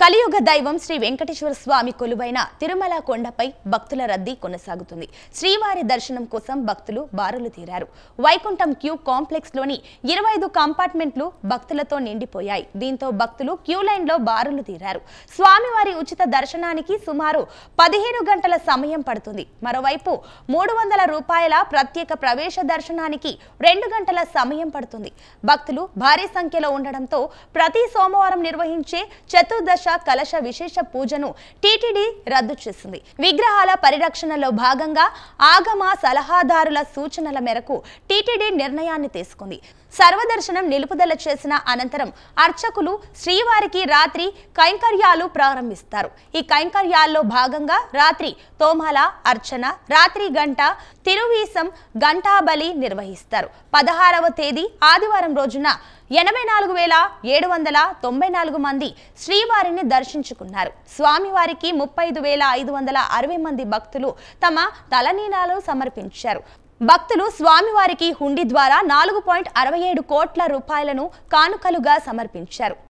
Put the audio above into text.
కలియుగ దైవం శ్రీ వెంకటేశ్వర స్వామి కొలువైన తిరుమల కొండపై భక్తుల రద్దీ కొనసాగుతుంది శ్రీవారి దర్శనం కోసం భక్తులు బారులు తీరారు వైకుంఠం క్యూ కాంప్లెక్స్ లోని ఇరవై ఐదు కంపార్ట్మెంట్లు భక్తులతో నిండిపోయాయి దీంతో భక్తులు క్యూ లైన్ లో బారులు తీరారు స్వామివారి ఉచిత దర్శనానికి సుమారు పదిహేను గంటల సమయం పడుతుంది మరోవైపు మూడు వందల రూపాయల ప్రత్యేక ప్రవేశ దర్శనానికి రెండు గంటల సమయం పడుతుంది భక్తులు భారీ సంఖ్యలో ఉండడంతో ప్రతి సోమవారం నిర్వహించే చతుర్దశ కలశ విశేష పూజను టిటిడి రద్దు చేసింది విగ్రహాల పరిరక్షణలో భాగంగా ఆగమ సలహాదారుల సూచనల మేరకు టిటిడి నిర్ణయాన్ని తీసుకుంది సర్వదర్శనం నిలుపుదల చేసిన అనంతరం అర్చకులు శ్రీవారికి రాత్రి కైంకర్యాలు ప్రారంభిస్తారు ఈ కైంకర్యాల్లో భాగంగా రాత్రి తోమల అర్చన రాత్రి గంట తిరువీసం గంటాబలి నిర్వహిస్తారు పదహారవ తేదీ ఆదివారం రోజున ఎనభై నాలుగు వేల ఏడు వందల తొంభై నాలుగు మంది శ్రీవారిని దర్శించుకున్నారు స్వామివారికి ముప్పై ఐదు వేల ఐదు వందల అరవై మంది భక్తులు తమ తలనీనాలు సమర్పించారు భక్తులు స్వామివారికి హుండీ ద్వారా నాలుగు పాయింట్ అరవై ఏడు కోట్ల రూపాయలను కానుకలుగా సమర్పించారు